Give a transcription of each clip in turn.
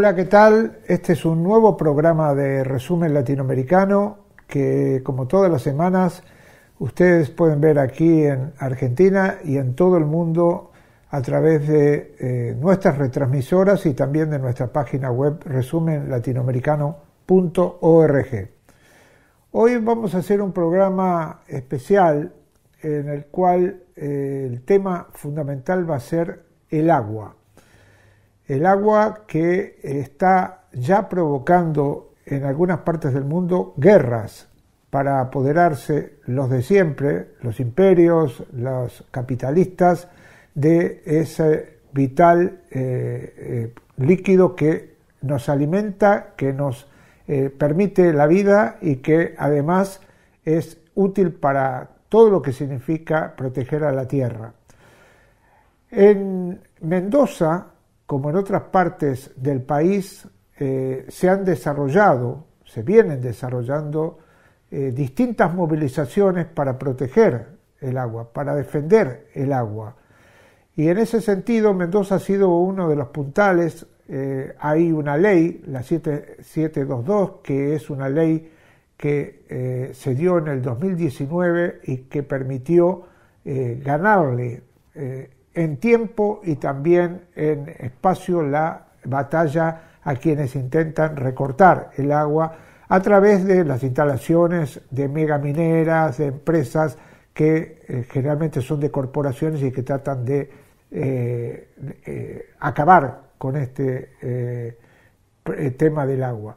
Hola, ¿qué tal? Este es un nuevo programa de resumen latinoamericano que, como todas las semanas, ustedes pueden ver aquí en Argentina y en todo el mundo a través de eh, nuestras retransmisoras y también de nuestra página web resumenlatinoamericano.org. Hoy vamos a hacer un programa especial en el cual eh, el tema fundamental va a ser el agua el agua que está ya provocando en algunas partes del mundo guerras para apoderarse los de siempre, los imperios, los capitalistas, de ese vital eh, eh, líquido que nos alimenta, que nos eh, permite la vida y que además es útil para todo lo que significa proteger a la tierra. En Mendoza, como en otras partes del país, eh, se han desarrollado, se vienen desarrollando eh, distintas movilizaciones para proteger el agua, para defender el agua. Y en ese sentido, Mendoza ha sido uno de los puntales. Eh, hay una ley, la 722, que es una ley que se dio en el 2019 y que permitió ganarle en tiempo y también en espacio la batalla a quienes intentan recortar el agua a través de las instalaciones de megamineras, de empresas que eh, generalmente son de corporaciones y que tratan de eh, eh, acabar con este tema del agua.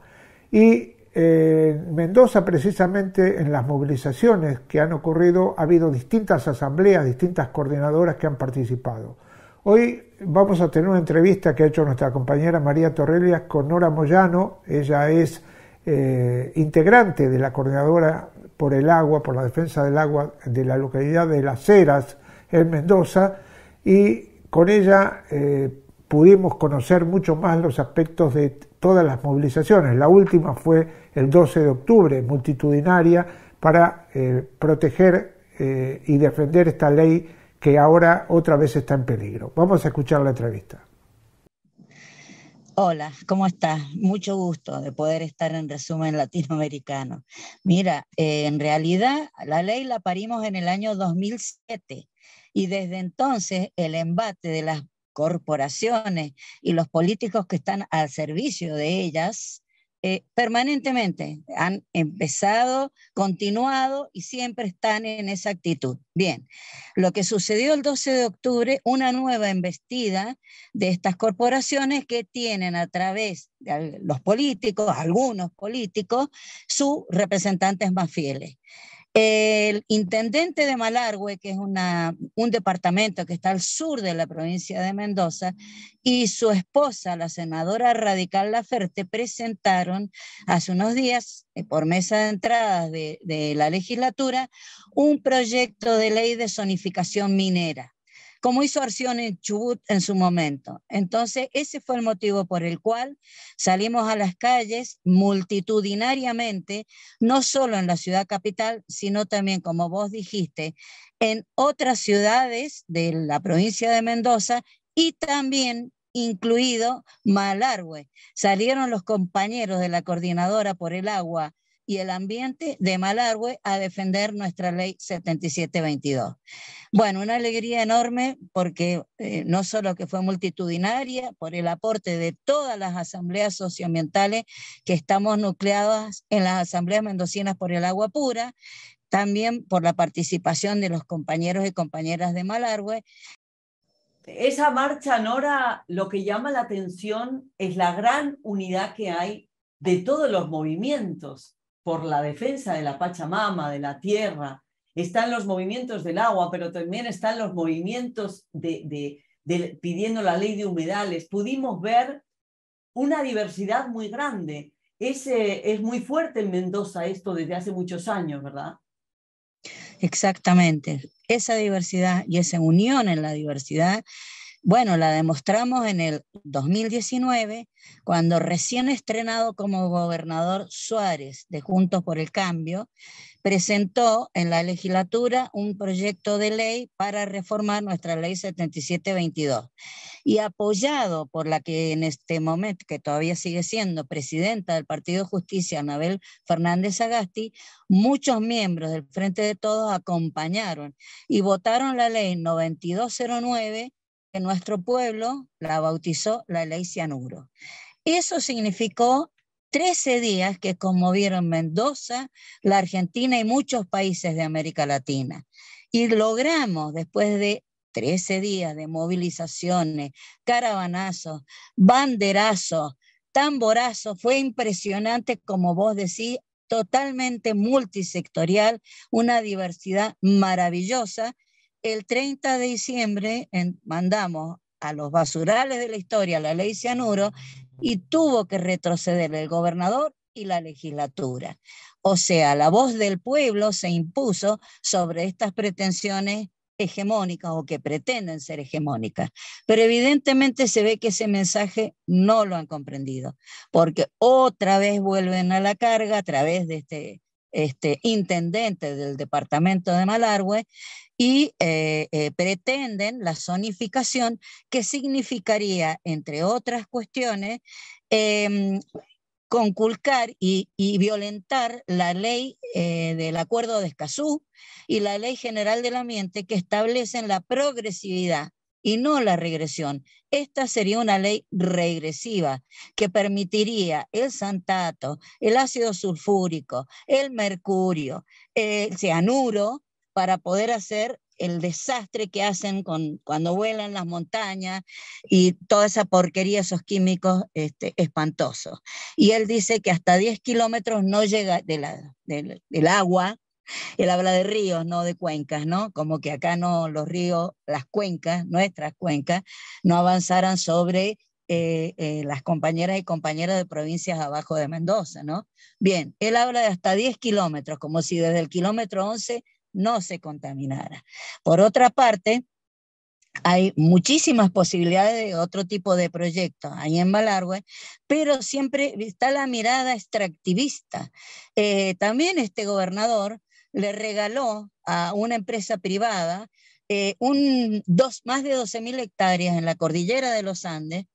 Y en Mendoza, precisamente en las movilizaciones que han ocurrido, ha habido distintas asambleas, distintas coordinadoras que han participado. Hoy vamos a tener una entrevista que ha hecho nuestra compañera María Torrelias con Nora Moyano. Ella es eh, integrante de la coordinadora por el agua, por la defensa del agua de la localidad de Las Heras, en Mendoza, y con ella eh, pudimos conocer mucho más los aspectos de todas las movilizaciones. La última fue el 12 de octubre, multitudinaria, para eh, proteger eh, y defender esta ley que ahora otra vez está en peligro. Vamos a escuchar la entrevista. Hola, ¿cómo estás? Mucho gusto de poder estar en resumen latinoamericano. Mira, eh, en realidad la ley la parimos en el año 2007 y desde entonces el embate de las corporaciones y los políticos que están al servicio de ellas eh, permanentemente. Han empezado, continuado y siempre están en esa actitud. Bien, lo que sucedió el 12 de octubre, una nueva embestida de estas corporaciones que tienen a través de los políticos, algunos políticos, sus representantes más fieles. El intendente de Malargüe, que es un departamento que está al sur de la provincia de Mendoza, y su esposa, la senadora Radical Laferte, presentaron hace unos días, eh, por mesa de entradas de, de la legislatura, un proyecto de ley de zonificación minera como hizo Arción en Chubut en su momento. Entonces, ese fue el motivo por el cual salimos a las calles multitudinariamente, no solo en la ciudad capital, sino también, como vos dijiste, en otras ciudades de la provincia de Mendoza y también incluido Malargüe. Salieron los compañeros de la coordinadora por el agua y el Ambiente de Malargüe a defender nuestra ley 7722. Bueno, una alegría enorme porque eh, no solo que fue multitudinaria, por el aporte de todas las asambleas socioambientales que estamos nucleadas en las asambleas mendocinas por el agua pura, también por la participación de los compañeros y compañeras de Malargüe, esa marcha, Nora, lo que llama la atención es la gran unidad que hay de todos los movimientos por la defensa de la Pachamama, de la tierra, están los movimientos del agua, pero también están los movimientos de, pidiendo la ley de humedales. Pudimos ver una diversidad muy grande. es muy fuerte en Mendoza esto desde hace muchos años, ¿verdad? Exactamente. Esa diversidad y esa unión en la diversidad bueno, la demostramos en el 2019, cuando recién estrenado como gobernador Suárez de Juntos por el Cambio, presentó en la legislatura un proyecto de ley para reformar nuestra ley 7722. Y apoyado por la que en este momento, que todavía sigue siendo presidenta del Partido de Justicia, Anabel Fernández Agasti, muchos miembros del Frente de Todos acompañaron y votaron la ley 9209 nuestro pueblo la bautizó la ley cianuro. Eso significó 13 días que conmovieron Mendoza, la Argentina y muchos países de América Latina. Y logramos, después de 13 días de movilizaciones, caravanazos, banderazos, tamborazos, fue impresionante, como vos decís, totalmente multisectorial, una diversidad maravillosa el 30 de diciembre mandamos a los basurales de la historia la ley cianuro y tuvo que retroceder el gobernador y la legislatura. O sea, la voz del pueblo se impuso sobre estas pretensiones hegemónicas o que pretenden ser hegemónicas. Pero evidentemente se ve que ese mensaje no lo han comprendido, porque otra vez vuelven a la carga a través de este este, intendente del departamento de Malargüe, y eh, eh, pretenden la zonificación que significaría, entre otras cuestiones, em, conculcar y, violentar la ley eh, del Acuerdo de Escazú y la Ley General del Ambiente que establecen la progresividad y no la regresión. Esta sería una ley regresiva que permitiría el santato, el ácido sulfúrico, el mercurio, el cianuro, para poder hacer el desastre que hacen cuando vuelan las montañas y toda esa porquería, esos químicos este, espantosos. Y él dice que hasta 10 kilómetros no llega de del agua, él habla de ríos, no de cuencas, ¿no? Como que acá no los ríos, las cuencas, nuestras cuencas, no avanzaran sobre eh, eh, las compañeras y compañeras de provincias abajo de Mendoza, ¿no? Bien, él habla de hasta 10 kilómetros, como si desde el kilómetro 11 no se contaminara. Por otra parte, hay muchísimas posibilidades de otro tipo de proyectos ahí en Malargüe, pero siempre está la mirada extractivista. Eh, también este gobernador le regaló a una empresa privada eh, un, dos, más de 12.000 hectáreas en la cordillera de los Andes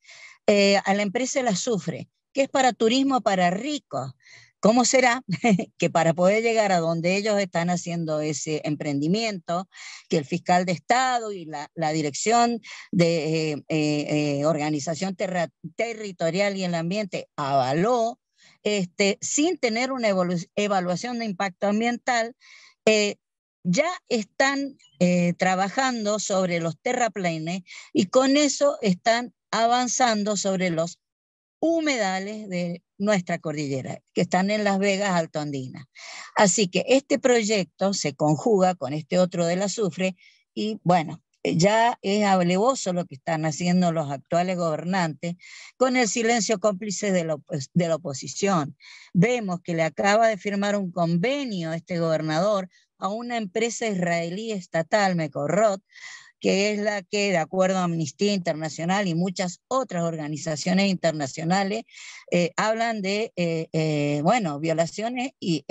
eh, a la empresa la SUFRE, que es para turismo para ricos. ¿Cómo será que para poder llegar a donde ellos están haciendo ese emprendimiento, que el fiscal de Estado y la, Dirección de eh, Organización Territorial y el Ambiente avaló este, sin tener una evaluación de impacto ambiental, eh, ya están eh, trabajando sobre los terraplenes y con eso están avanzando sobre los humedales de nuestra cordillera, que están en Las Vegas, Alto Andina. Así que este proyecto se conjuga con este otro del azufre y bueno, ya es alevoso lo que están haciendo los actuales gobernantes con el silencio cómplice de la, oposición. Vemos que le acaba de firmar un convenio este gobernador a una empresa israelí estatal, Mecorrot, que es la que, de acuerdo a Amnistía Internacional y muchas otras organizaciones internacionales, eh, hablan de, eh, eh, bueno, violaciones y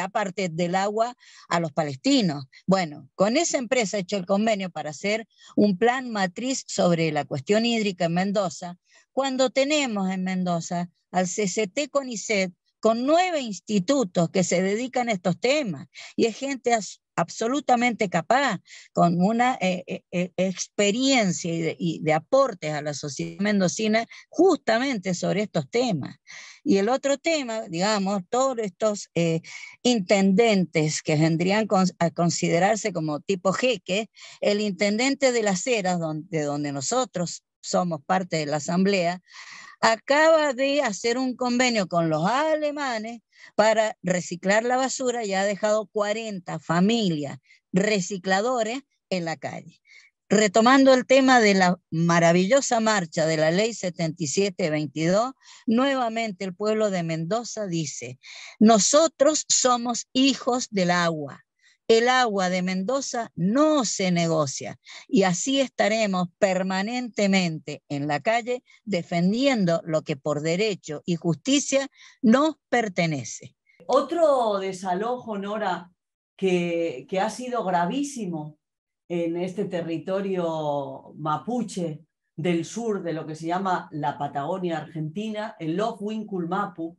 aparte del agua a los palestinos. Bueno, con esa empresa he hecho el convenio para hacer un plan matriz sobre la cuestión hídrica en Mendoza, cuando tenemos en Mendoza al CCT CONICET, con nueve institutos que se dedican a estos temas. Y es gente absolutamente capaz, con una eh, eh, eh, experiencia y de, aportes a la sociedad mendocina justamente sobre estos temas. Y el otro tema, digamos, todos estos intendentes que vendrían a considerarse como tipo jeque, el intendente de las eras, donde, de donde nosotros somos parte de la asamblea, acaba de hacer un convenio con los alemanes para reciclar la basura y ha dejado 40 familias recicladores en la calle. Retomando el tema de la maravillosa marcha de la ley 7722, nuevamente el pueblo de Mendoza dice, nosotros somos hijos del agua, el agua de Mendoza no se negocia y así estaremos permanentemente en la calle defendiendo lo que por derecho y justicia nos pertenece. Otro desalojo, Nora, que, ha sido gravísimo en este territorio mapuche del sur de lo que se llama la Patagonia Argentina, el Mapu,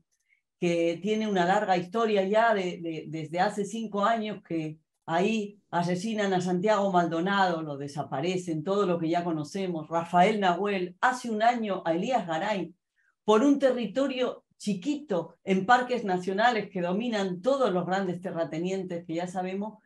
que tiene una larga historia ya de, desde hace cinco años que ahí asesinan a Santiago Maldonado, lo desaparecen, todo lo que ya conocemos, Rafael Nahuel, hace un año a Elías Garay, por un territorio chiquito en parques nacionales que dominan todos los grandes terratenientes que ya sabemos,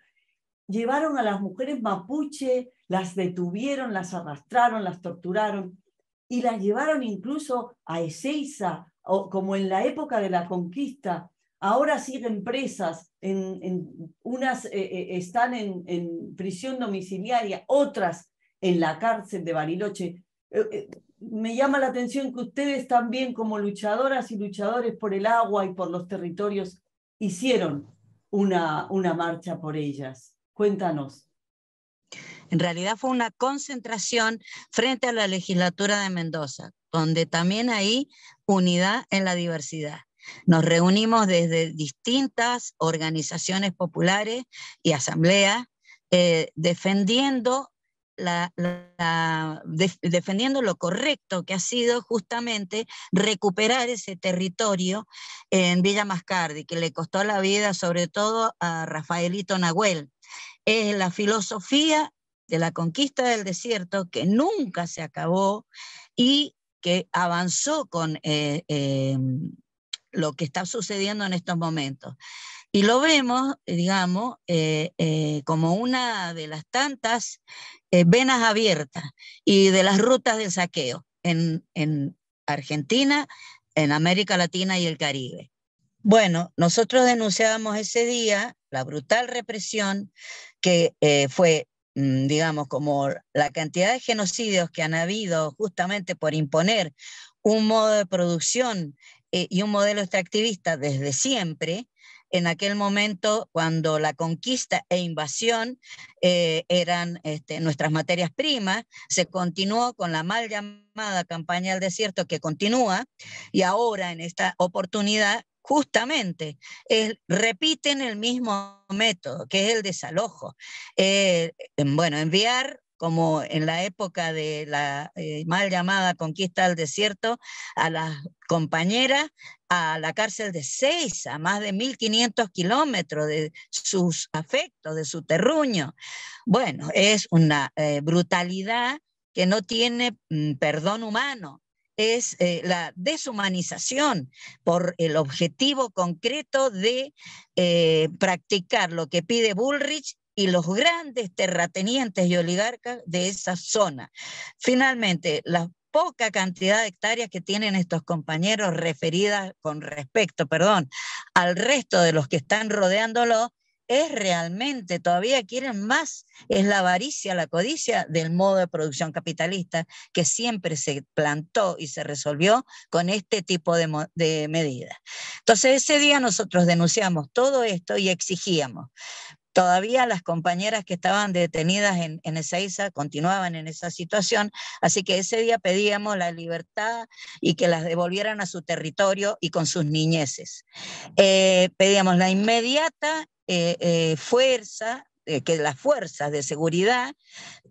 llevaron a las mujeres mapuche, las detuvieron, las arrastraron, las torturaron y las llevaron incluso a Ezeiza, como en la época de la conquista, ahora siguen presas, en, unas eh, eh, están en, prisión domiciliaria, otras en la cárcel de Bariloche. Eh, me llama la atención que ustedes también, como luchadoras y luchadores por el agua y por los territorios, hicieron una marcha por ellas. Cuéntanos. En realidad fue una concentración frente a la legislatura de Mendoza, donde también hay unidad en la diversidad. Nos reunimos desde distintas organizaciones populares y asambleas eh, defendiendo, la, defendiendo lo correcto que ha sido justamente recuperar ese territorio en Villa Mascardi, que le costó la vida sobre todo a Rafaelito Nahuel. Es la filosofía de la conquista del desierto que nunca se acabó y que avanzó con eh, eh, lo que está sucediendo en estos momentos. Y lo vemos, eh, digamos, como una de las tantas venas abiertas y de las rutas del saqueo en, Argentina, en América Latina y el Caribe. Bueno, nosotros denunciábamos ese día la brutal represión que fue Mm, digamos, como la cantidad de genocidios que han habido justamente por imponer un modo de producción eh, y un modelo extractivista desde siempre, en aquel momento cuando la conquista e invasión eh, eran este, nuestras materias primas, se continuó con la mal llamada campaña del desierto que continúa y ahora en esta oportunidad justamente repiten el mismo método, que es el desalojo. Eh, bueno, enviar como en la época de la eh, mal llamada conquista del desierto, a las compañeras a la cárcel de seis a más de 1.500 kilómetros de sus afectos, de su terruño. Bueno, es una eh, brutalidad que no tiene mm, perdón humano es eh, la deshumanización por el objetivo concreto de eh, practicar lo que pide Bullrich y los grandes terratenientes y oligarcas de esa zona. Finalmente, la poca cantidad de hectáreas que tienen estos compañeros referidas con respecto, perdón, al resto de los que están rodeándolo, es realmente, todavía quieren más, es la avaricia, la codicia del modo de producción capitalista que siempre se plantó y se resolvió con este tipo de, medidas. Entonces ese día nosotros denunciamos todo esto y exigíamos todavía las compañeras que estaban detenidas en, en isla continuaban en esa situación, así que ese día pedíamos la libertad y que las devolvieran a su territorio y con sus niñeces. Eh, pedíamos la inmediata eh, eh, fuerza, eh, que las fuerzas de seguridad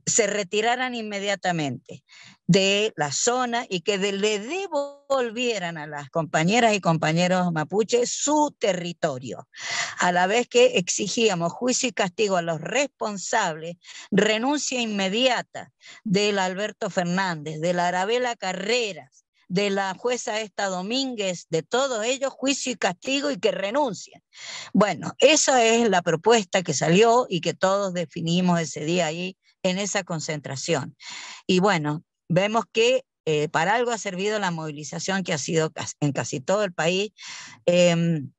se retiraran inmediatamente de la zona y que le devolvieran a las compañeras y compañeros mapuches su territorio, a la vez que exigíamos juicio y castigo a los responsables, renuncia inmediata del Alberto Fernández, de la Arabela Carreras, de la jueza esta Domínguez, de todos ellos, juicio y castigo y que renuncien. Bueno, esa es la propuesta que salió y que todos definimos ese día ahí en esa concentración. Y bueno, vemos que eh, para algo ha servido la movilización que ha sido en casi todo el país. Em,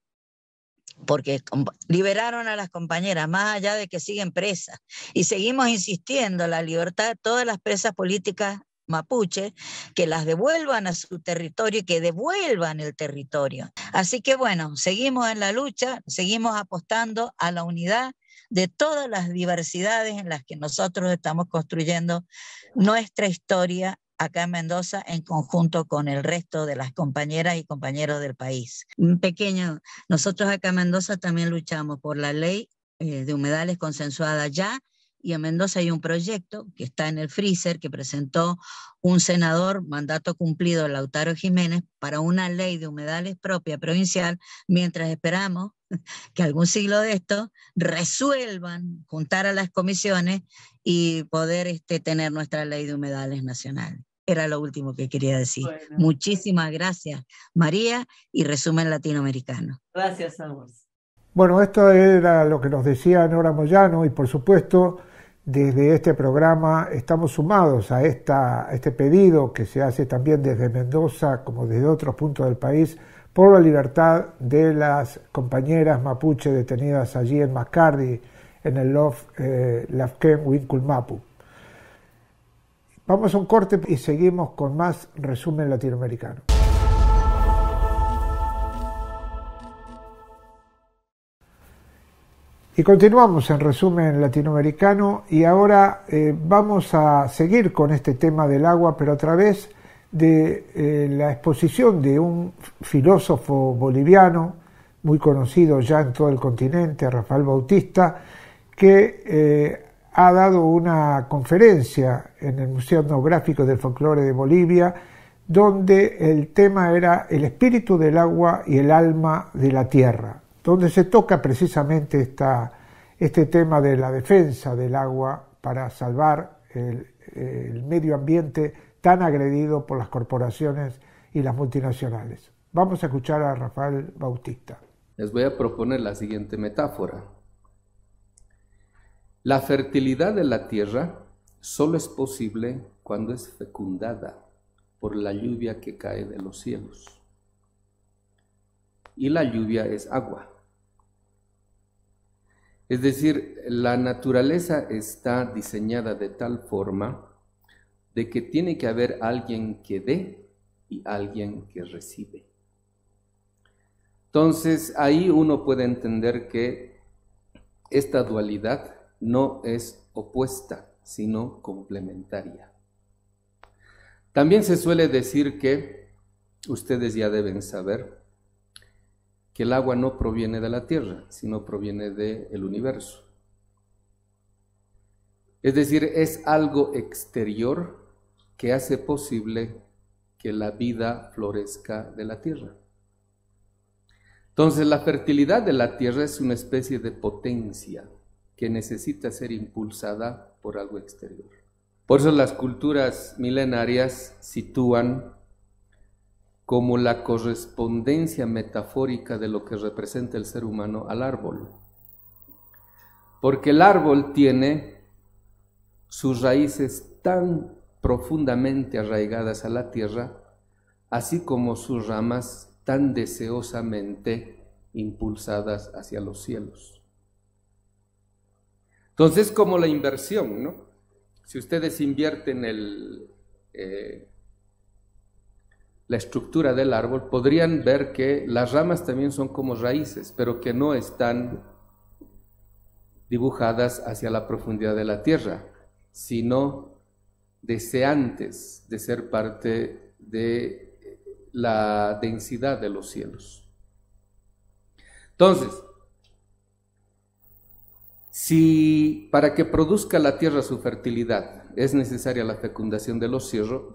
porque liberaron a las compañeras, más allá de que siguen presas. Y seguimos insistiendo, la libertad de todas las presas políticas mapuche, que las devuelvan a su territorio y que devuelvan el territorio. Así que bueno, seguimos en la lucha, seguimos apostando a la unidad de todas las diversidades en las que nosotros estamos construyendo nuestra historia acá en Mendoza en conjunto con el resto de las compañeras y compañeros del país. pequeño, nosotros acá en Mendoza también luchamos por la ley eh, de humedales consensuada ya y en Mendoza hay un proyecto que está en el freezer que presentó un senador, mandato cumplido, Lautaro Jiménez, para una ley de humedales propia provincial, mientras esperamos que algún siglo de esto resuelvan juntar a las comisiones y poder este, tener nuestra ley de humedales nacional. Era lo último que quería decir. Muchísimas gracias, María, y resumen latinoamericano. Gracias a vos. Bueno, esto era lo que nos decía Nora Moyano y por supuesto desde este programa estamos sumados a, esta, este pedido que se hace también desde Mendoza como desde otros puntos del país por la libertad de las compañeras mapuche detenidas allí en Mascardi, en el Lof, eh, Lafken Mapu. Vamos a un corte y seguimos con más resumen latinoamericano. Y continuamos en resumen latinoamericano y ahora eh, vamos a seguir con este tema del agua, pero a través de eh, la exposición de un filósofo boliviano muy conocido ya en todo el continente, Rafael Bautista, que eh, ha dado una conferencia en el Museo Etnográfico del Folclore de Bolivia, donde el tema era el espíritu del agua y el alma de la tierra donde se toca precisamente este tema de la defensa del agua para salvar el, el medio ambiente tan agredido por las corporaciones y las multinacionales. Vamos a escuchar a Rafael Bautista. Les voy a proponer la siguiente metáfora. La fertilidad de la tierra solo es posible cuando es fecundada por la lluvia que cae de los cielos. Y la lluvia es agua. Es decir, la naturaleza está diseñada de tal forma de que tiene que haber alguien que dé y alguien que recibe. Entonces, ahí uno puede entender que esta dualidad no es opuesta, sino complementaria. También se suele decir que, ustedes ya deben saber, que el agua no proviene de la tierra, sino proviene del universo. Es decir, es algo exterior que hace posible que la vida florezca de la tierra. Entonces la fertilidad de la tierra es una especie de potencia que necesita ser impulsada por algo exterior. Por eso las culturas milenarias sitúan como la correspondencia metafórica de lo que representa el ser humano al árbol. Porque el árbol tiene sus raíces tan profundamente arraigadas a la tierra, así como sus ramas tan deseosamente impulsadas hacia los cielos. Entonces, como la inversión, ¿no? Si ustedes invierten el, eh, la estructura del árbol, podrían ver que las ramas también son como raíces, pero que no están dibujadas hacia la profundidad de la tierra, sino deseantes de ser parte de la densidad de los cielos. Entonces, si para que produzca la tierra su fertilidad es necesaria la fecundación de los, cielos,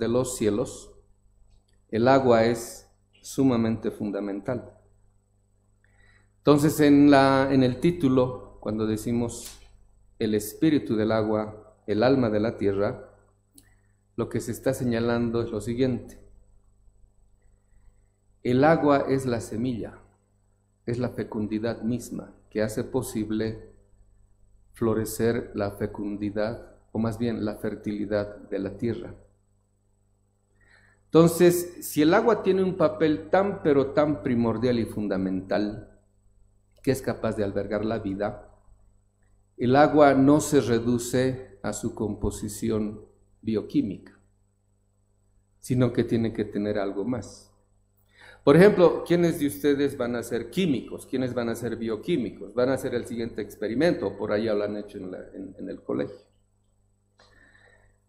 el agua es sumamente fundamental. Entonces en, la, en el título, cuando decimos el espíritu del agua, el alma de la tierra, lo que se está señalando es lo siguiente. El agua es la semilla, es la fecundidad misma que hace posible florecer la fecundidad, o más bien la fertilidad de la tierra. Entonces, si el agua tiene un papel tan pero tan primordial y fundamental, que es capaz de albergar la vida, el agua no se reduce a su composición bioquímica, sino que tiene que tener algo más. Por ejemplo, ¿quiénes de ustedes van a ser químicos? ¿Quiénes van a ser bioquímicos? Van a hacer el siguiente experimento, por allá lo han hecho en, en el colegio.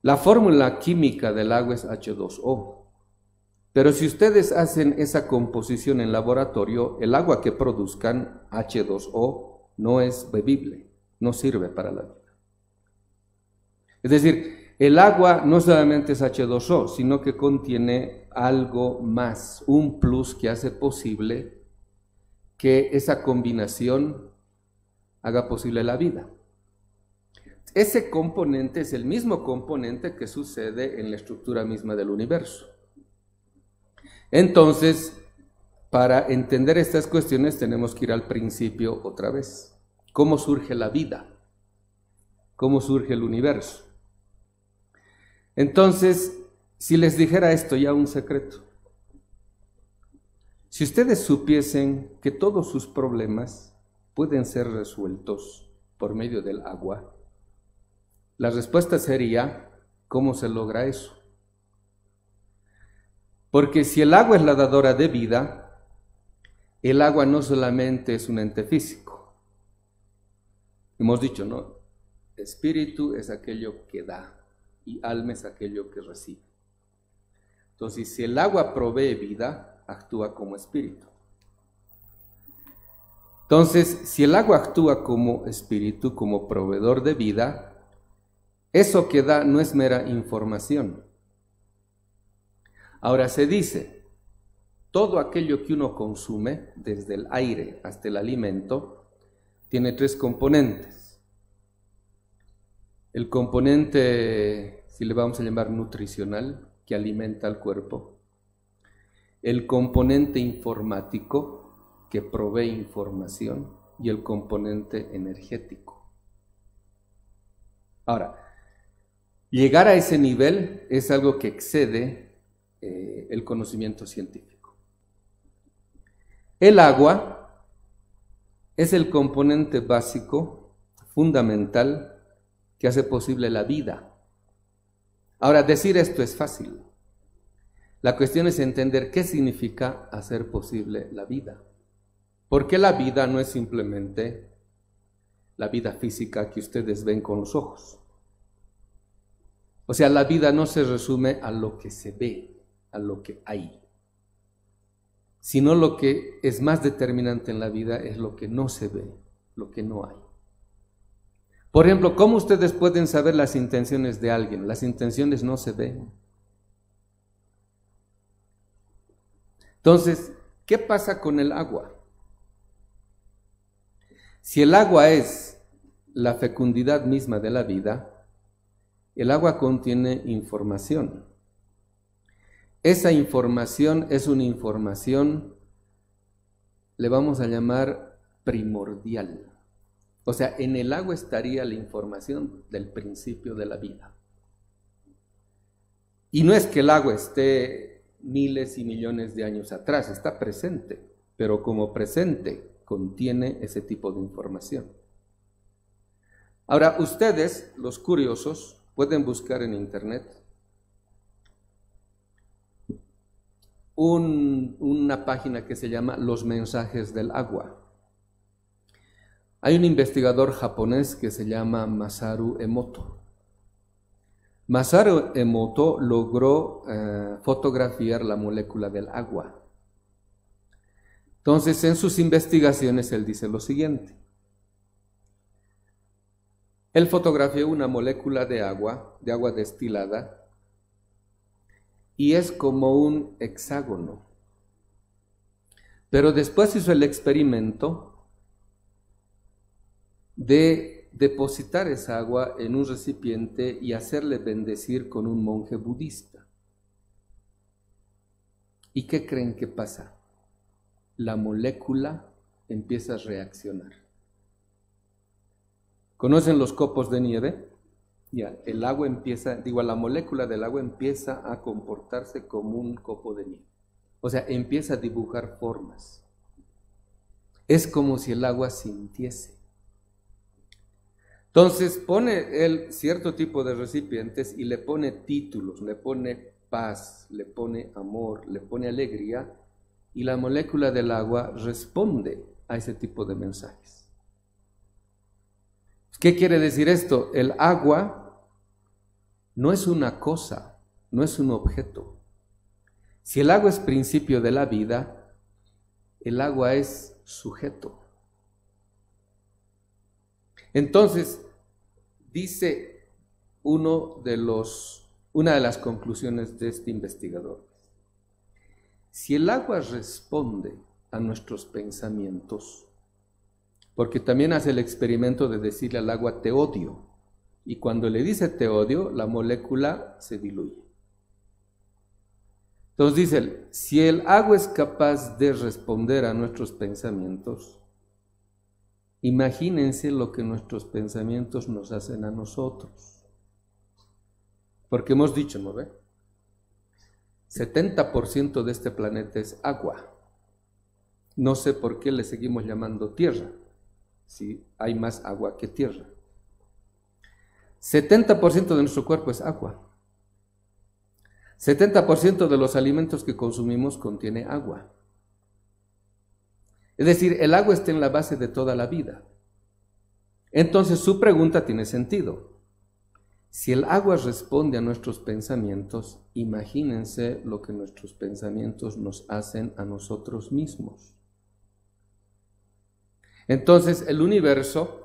La fórmula química del agua es H2O. Pero si ustedes hacen esa composición en laboratorio, el agua que produzcan, H2O, no es bebible, no sirve para la vida. Es decir, el agua no solamente es H2O, sino que contiene algo más, un plus que hace posible que esa combinación haga posible la vida. Ese componente es el mismo componente que sucede en la estructura misma del universo. Entonces, para entender estas cuestiones tenemos que ir al principio otra vez. ¿Cómo surge la vida? ¿Cómo surge el universo? Entonces, si les dijera esto ya un secreto, si ustedes supiesen que todos sus problemas pueden ser resueltos por medio del agua, la respuesta sería, ¿cómo se logra eso? Porque si el agua es la dadora de vida, el agua no solamente es un ente físico. Hemos dicho, ¿no? Espíritu es aquello que da y alma es aquello que recibe. Entonces, si el agua provee vida, actúa como espíritu. Entonces, si el agua actúa como espíritu, como proveedor de vida, eso que da no es mera información, Ahora se dice, todo aquello que uno consume, desde el aire hasta el alimento, tiene tres componentes. El componente, si le vamos a llamar nutricional, que alimenta al cuerpo. El componente informático, que provee información. Y el componente energético. Ahora, llegar a ese nivel es algo que excede eh, el conocimiento científico. El agua es el componente básico, fundamental, que hace posible la vida. Ahora, decir esto es fácil. La cuestión es entender qué significa hacer posible la vida. Porque la vida no es simplemente la vida física que ustedes ven con los ojos. O sea, la vida no se resume a lo que se ve a lo que hay, sino lo que es más determinante en la vida es lo que no se ve, lo que no hay. Por ejemplo, ¿cómo ustedes pueden saber las intenciones de alguien? Las intenciones no se ven. Entonces, ¿qué pasa con el agua? Si el agua es la fecundidad misma de la vida, el agua contiene información. Esa información es una información, le vamos a llamar primordial. O sea, en el agua estaría la información del principio de la vida. Y no es que el agua esté miles y millones de años atrás, está presente, pero como presente contiene ese tipo de información. Ahora, ustedes, los curiosos, pueden buscar en Internet una página que se llama Los mensajes del agua. Hay un investigador japonés que se llama Masaru Emoto. Masaru Emoto logró eh, fotografiar la molécula del agua. Entonces, en sus investigaciones, él dice lo siguiente. Él fotografió una molécula de agua, de agua destilada, y es como un hexágono. Pero después hizo el experimento de depositar esa agua en un recipiente y hacerle bendecir con un monje budista. ¿Y qué creen que pasa? La molécula empieza a reaccionar. ¿Conocen los copos de nieve? el agua empieza, digo, la molécula del agua empieza a comportarse como un copo de nieve. O sea, empieza a dibujar formas. Es como si el agua sintiese. Entonces pone él cierto tipo de recipientes y le pone títulos, le pone paz, le pone amor, le pone alegría y la molécula del agua responde a ese tipo de mensajes. ¿Qué quiere decir esto? El agua no es una cosa, no es un objeto. Si el agua es principio de la vida, el agua es sujeto. Entonces, dice uno de los, una de las conclusiones de este investigador. Si el agua responde a nuestros pensamientos, porque también hace el experimento de decirle al agua, te odio, y cuando le dice te odio, la molécula se diluye. Entonces dice, si el agua es capaz de responder a nuestros pensamientos, imagínense lo que nuestros pensamientos nos hacen a nosotros. Porque hemos dicho, ¿no ve? 70% de este planeta es agua. No sé por qué le seguimos llamando tierra, si hay más agua que tierra. 70% de nuestro cuerpo es agua. 70% de los alimentos que consumimos contiene agua. Es decir, el agua está en la base de toda la vida. Entonces su pregunta tiene sentido. Si el agua responde a nuestros pensamientos, imagínense lo que nuestros pensamientos nos hacen a nosotros mismos. Entonces el universo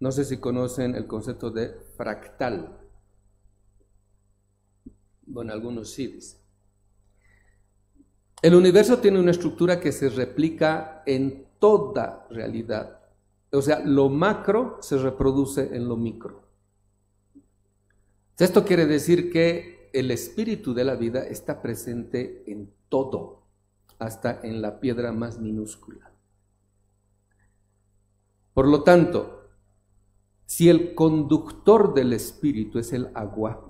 no sé si conocen el concepto de fractal. Bueno, algunos sí dicen. El universo tiene una estructura que se replica en toda realidad. O sea, lo macro se reproduce en lo micro. Esto quiere decir que el espíritu de la vida está presente en todo, hasta en la piedra más minúscula. Por lo tanto, si el conductor del espíritu es el agua.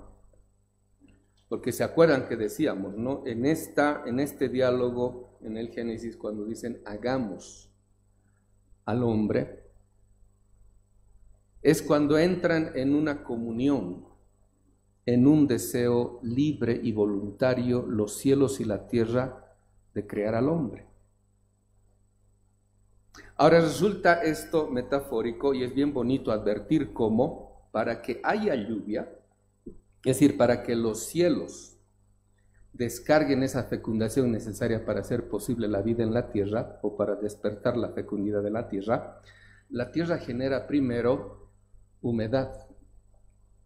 Porque se acuerdan que decíamos, ¿no? En, esta, en este diálogo, en el Génesis, cuando dicen hagamos al hombre, es cuando entran en una comunión, en un deseo libre y voluntario los cielos y la tierra de crear al hombre. Ahora resulta esto metafórico y es bien bonito advertir cómo para que haya lluvia, es decir, para que los cielos descarguen esa fecundación necesaria para hacer posible la vida en la tierra o para despertar la fecundidad de la tierra, la tierra genera primero humedad.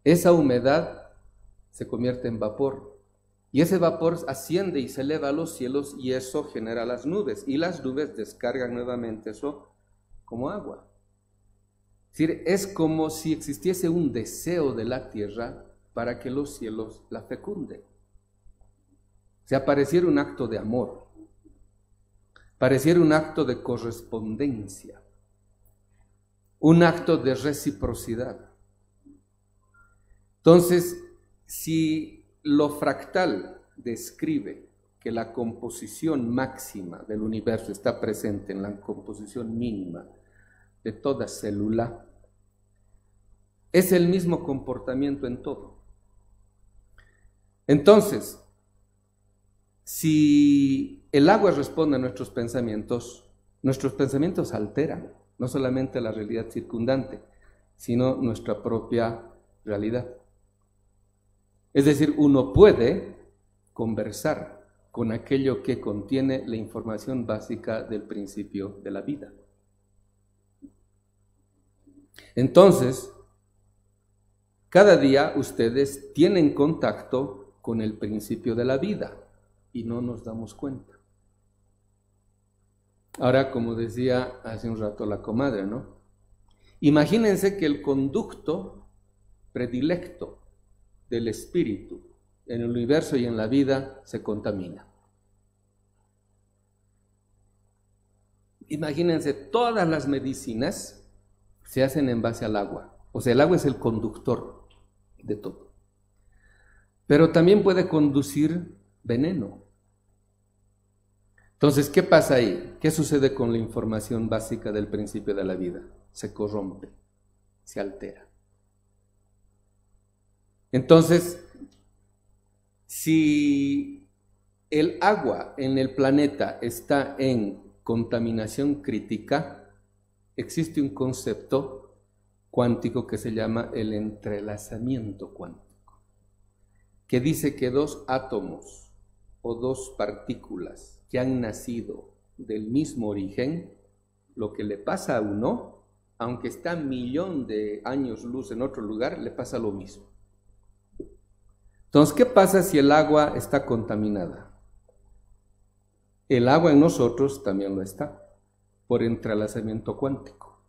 Esa humedad se convierte en vapor y ese vapor asciende y se eleva a los cielos y eso genera las nubes. Y las nubes descargan nuevamente eso como agua. Es decir, es como si existiese un deseo de la tierra para que los cielos la fecunden. Se pareciera un acto de amor, pareciera un acto de correspondencia, un acto de reciprocidad. Entonces, si lo fractal describe que la composición máxima del universo está presente en la composición mínima de toda célula. Es el mismo comportamiento en todo. Entonces, si el agua responde a nuestros pensamientos, nuestros pensamientos alteran no solamente la realidad circundante, sino nuestra propia realidad. Es decir, uno puede conversar con aquello que contiene la información básica del principio de la vida. Entonces, cada día ustedes tienen contacto con el principio de la vida y no nos damos cuenta. Ahora, como decía hace un rato la comadre, ¿no? Imagínense que el conducto predilecto del espíritu en el universo y en la vida se contamina. Imagínense, todas las medicinas se hacen en base al agua. O sea, el agua es el conductor de todo. Pero también puede conducir veneno. Entonces, ¿qué pasa ahí? ¿Qué sucede con la información básica del principio de la vida? Se corrompe, se altera. Entonces, si el agua en el planeta está en contaminación crítica, existe un concepto cuántico que se llama el entrelazamiento cuántico, que dice que dos átomos o dos partículas que han nacido del mismo origen, lo que le pasa a uno, aunque está un millón de años luz en otro lugar, le pasa lo mismo. Entonces, ¿qué pasa si el agua está contaminada? El agua en nosotros también lo está, por entrelazamiento cuántico.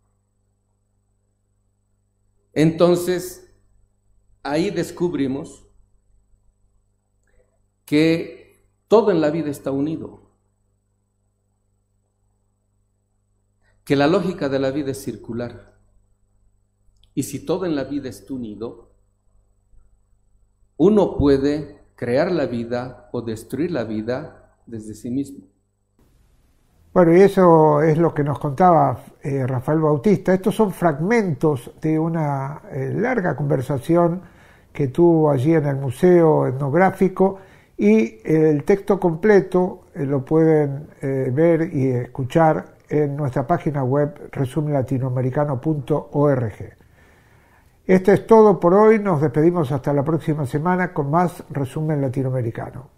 Entonces, ahí descubrimos que todo en la vida está unido, que la lógica de la vida es circular. Y si todo en la vida está unido, uno puede crear la vida o destruir la vida desde sí mismo. Bueno, y eso es lo que nos contaba eh, Rafael Bautista. Estos son fragmentos de una eh, larga conversación que tuvo allí en el Museo Etnográfico y el texto completo eh, lo pueden ver y escuchar en nuestra página web resumelatinoamericano.org. Esto es todo por hoy, nos despedimos hasta la próxima semana con más resumen latinoamericano.